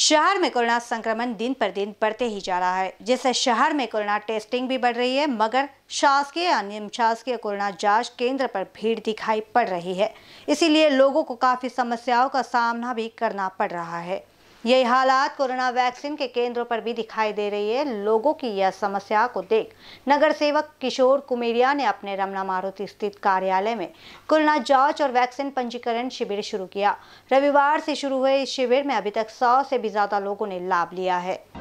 शहर में कोरोना संक्रमण दिन पर दिन बढ़ते ही जा रहा है जिससे शहर में कोरोना टेस्टिंग भी बढ़ रही है मगर शासकीय अन्य शासकीय कोरोना जांच केंद्र पर भीड़ दिखाई पड़ रही है इसीलिए लोगों को काफी समस्याओं का सामना भी करना पड़ रहा है यही हालात कोरोना वैक्सीन के केंद्रों पर भी दिखाई दे रही है लोगों की यह समस्या को देख नगर सेवक किशोर कुमेरिया ने अपने रमना मारुति स्थित कार्यालय में कोरोना जांच और वैक्सीन पंजीकरण शिविर शुरू किया रविवार से शुरू हुए इस शिविर में अभी तक सौ से भी ज्यादा लोगों ने लाभ लिया है